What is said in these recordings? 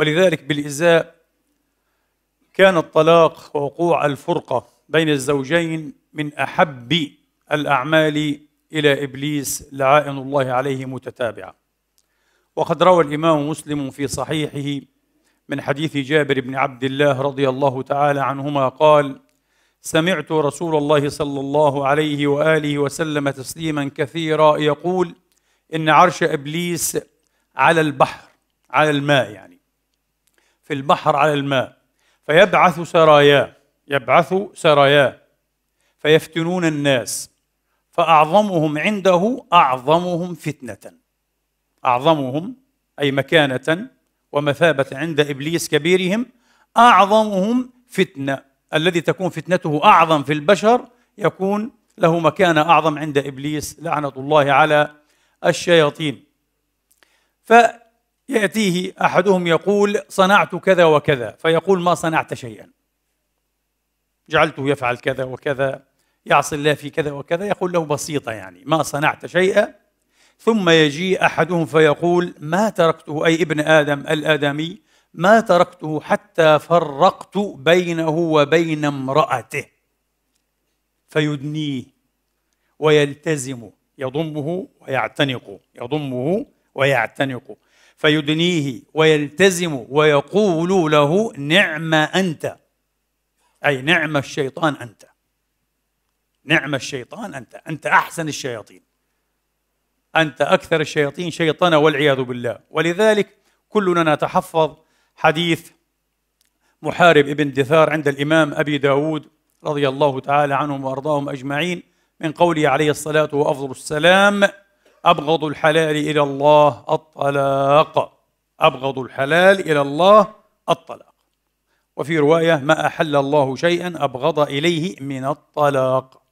ولذلك بالإزاء كان الطلاق ووقوع الفرقة بين الزوجين من أحب الأعمال إلى إبليس لعائن الله عليه متتابعة وقد روى الإمام مسلم في صحيحه من حديث جابر بن عبد الله رضي الله تعالى عنهما قال سمعت رسول الله صلى الله عليه واله وسلم تسليما كثيرا يقول ان عرش ابليس على البحر على الماء يعني في البحر على الماء فيبعث سرايا يبعث سرايا فيفتنون الناس فأعظمهم عنده أعظمهم فتنة أعظمهم أي مكانة ومثابة عند إبليس كبيرهم أعظمهم فتنة الذي تكون فتنته أعظم في البشر يكون له مكانة أعظم عند إبليس لعنة الله على الشياطين ف يأتيه أحدهم يقول صنعت كذا وكذا فيقول ما صنعت شيئا جعلته يفعل كذا وكذا يعصي الله في كذا وكذا يقول له بسيطة يعني ما صنعت شيئا ثم يجيء أحدهم فيقول ما تركته أي ابن آدم الآدمي ما تركته حتى فرقت بينه وبين امرأته فيدنيه ويلتزمه يضمه ويعتنقه يضمه ويعتنقه فيدنيه ويلتزم ويقول له نعم أنت أي نعم الشيطان أنت نعم الشيطان أنت أنت أحسن الشياطين أنت أكثر الشياطين شيطنا والعياذ بالله ولذلك كلنا نتحفظ حديث محارب ابن دثار عند الإمام أبي داود رضي الله تعالى عنهم وأرضاهم أجمعين من قوله عليه الصلاة وأفضل السلام أبغض الحلال إلى الله الطلاق أبغض الحلال إلى الله الطلاق وفي رواية ما أحل الله شيئا أبغض إليه من الطلاق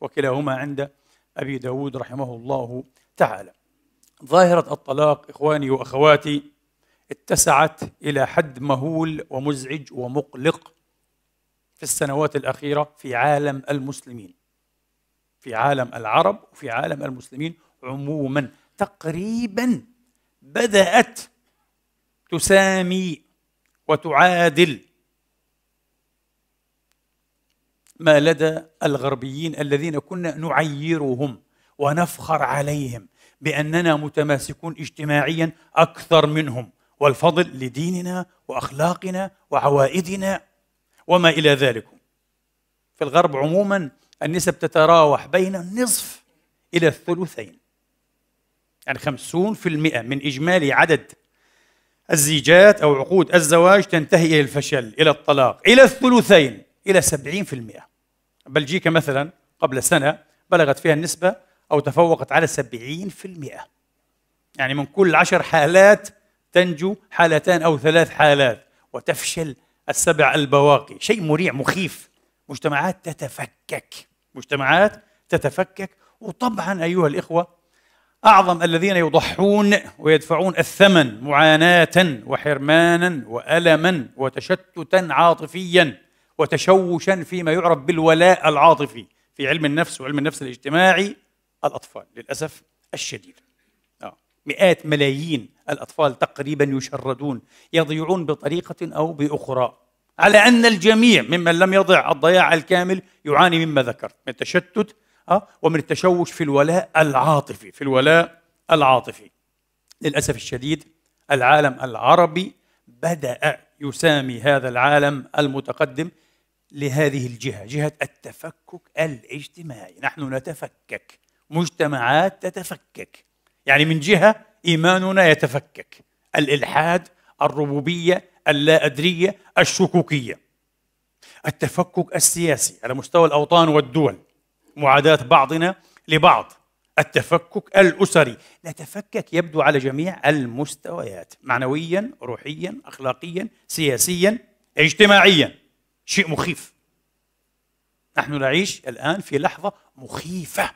وكلاهما عند أبي داود رحمه الله تعالى ظاهرة الطلاق إخواني وأخواتي اتسعت إلى حد مهول ومزعج ومقلق في السنوات الأخيرة في عالم المسلمين في عالم العرب وفي عالم المسلمين عموما تقريبا بدأت تسامي وتعادل ما لدى الغربيين الذين كنا نعيرهم ونفخر عليهم باننا متماسكون اجتماعيا اكثر منهم والفضل لديننا واخلاقنا وعوائدنا وما الى ذلك. في الغرب عموما النسب تتراوح بين النصف الى الثلثين. يعني 50% من إجمالي عدد الزيجات أو عقود الزواج تنتهي إلى الفشل إلى الطلاق إلى الثلثين إلى 70% بلجيكا مثلا قبل سنة بلغت فيها النسبة أو تفوقت على 70% يعني من كل عشر حالات تنجو حالتان أو ثلاث حالات وتفشل السبع البواقي شيء مريع مخيف مجتمعات تتفكك مجتمعات تتفكك وطبعا أيها الإخوة أعظم الذين يضحون ويدفعون الثمن معاناة وحرمانا وألما وتشتتا عاطفيا وتشوشا فيما يعرف بالولاء العاطفي في علم النفس وعلم النفس الاجتماعي الأطفال للأسف الشديد آه، مئات ملايين الأطفال تقريبا يشردون يضيعون بطريقة أو بأخرى على أن الجميع ممن لم يضع الضياع الكامل يعاني مما ذكرت من تشتت آه، ومن التشوش في الولاء العاطفي في الولاء العاطفي للأسف الشديد العالم العربي بدأ يسامي هذا العالم المتقدم لهذه الجهة جهة التفكك الاجتماعي نحن نتفكك مجتمعات تتفكك يعني من جهة إيماننا يتفكك الإلحاد الربوبية اللا أدرية الشكوكية التفكك السياسي على مستوى الأوطان والدول معاداة بعضنا لبعض التفكك الأسري نتفكك يبدو على جميع المستويات معنويا روحيا أخلاقيا سياسيا اجتماعيا شيء مخيف نحن نعيش الآن في لحظة مخيفة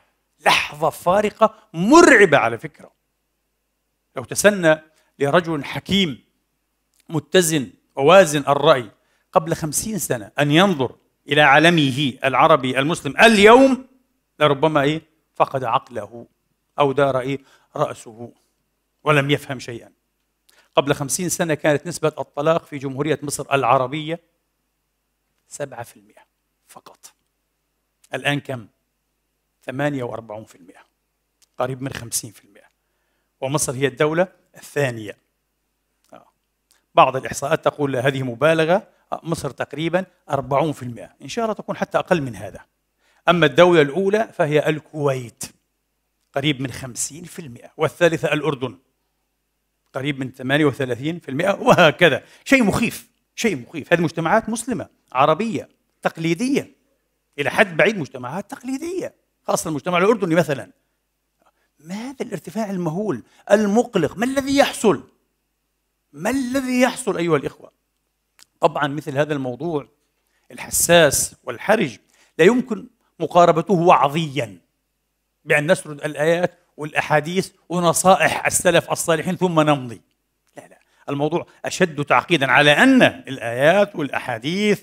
لحظة فارقة مرعبة على فكرة لو تسنى لرجل حكيم متزن ووازن الرأي قبل خمسين سنة أن ينظر إلى عالمه العربي المسلم اليوم لربما ايه فقد عقله او دار ايه راسه ولم يفهم شيئا قبل خمسين سنة كانت نسبة الطلاق في جمهورية مصر العربية سبعة في المئة فقط الآن كم؟ ثمانية وأربعون في المئة قريب من خمسين في المئة ومصر هي الدولة الثانية آه. بعض الإحصاءات تقول هذه مبالغة آه، مصر تقريبا 40% إن شاء الله تكون حتى أقل من هذا أما الدولة الأولى فهي الكويت قريب من 50% والثالثة الأردن قريب من 38% وهكذا شيء مخيف شيء مخيف هذه مجتمعات مسلمة عربية تقليدية إلى حد بعيد مجتمعات تقليدية خاصة المجتمع الأردني مثلا ما هذا الارتفاع المهول المقلق ما الذي يحصل ما الذي يحصل أيها الإخوة طبعا مثل هذا الموضوع الحساس والحرج لا يمكن مقاربته وعظيا بأن نسرد الآيات والأحاديث ونصائح السلف الصالحين ثم نمضي لا لا الموضوع أشد تعقيدا على أن الآيات والأحاديث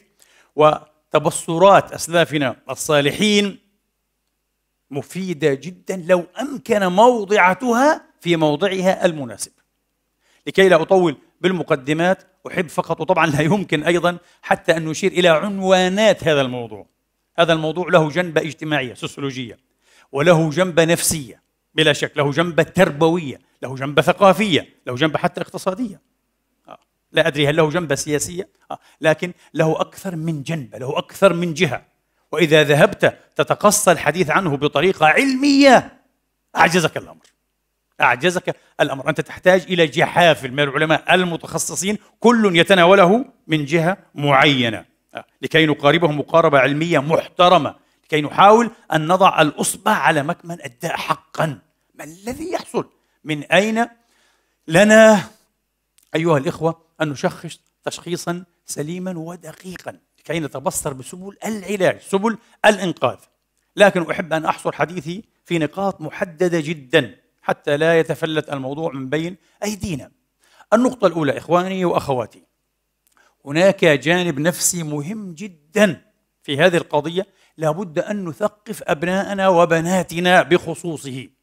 وتبصرات أسلافنا الصالحين مفيدة جدا لو أمكن موضعتها في موضعها المناسب لكي لا أطول بالمقدمات أحب فقط وطبعا لا يمكن أيضا حتى أن نشير إلى عنوانات هذا الموضوع هذا الموضوع له جنبة اجتماعية سوسيولوجية وله جنبة نفسية بلا شك له جنبة تربوية له جنبة ثقافية له جنبة حتى اقتصادية آه، لا أدري هل له جنبة سياسية آه، لكن له أكثر من جنبة له أكثر من جهة وإذا ذهبت تتقصى الحديث عنه بطريقة علمية أعجزك الأمر أعجزك الأمر أنت تحتاج إلى جحافل من العلماء المتخصصين كل يتناوله من جهة معينة آه. لكي نقاربهم مقاربة علمية محترمة لكي نحاول أن نضع الأصبع على مكمن الداء حقا ما الذي يحصل من أين لنا أيها الإخوة أن نشخص تشخيصا سليما ودقيقا لكي نتبصر بسبل العلاج سبل الإنقاذ لكن أحب أن أحصر حديثي في نقاط محددة جدا حتى لا يتفلت الموضوع من بين أيدينا النقطة الأولى إخواني وأخواتي هناك جانب نفسي مهم جدا في هذه القضية لابد أن نثقف أبناءنا وبناتنا بخصوصه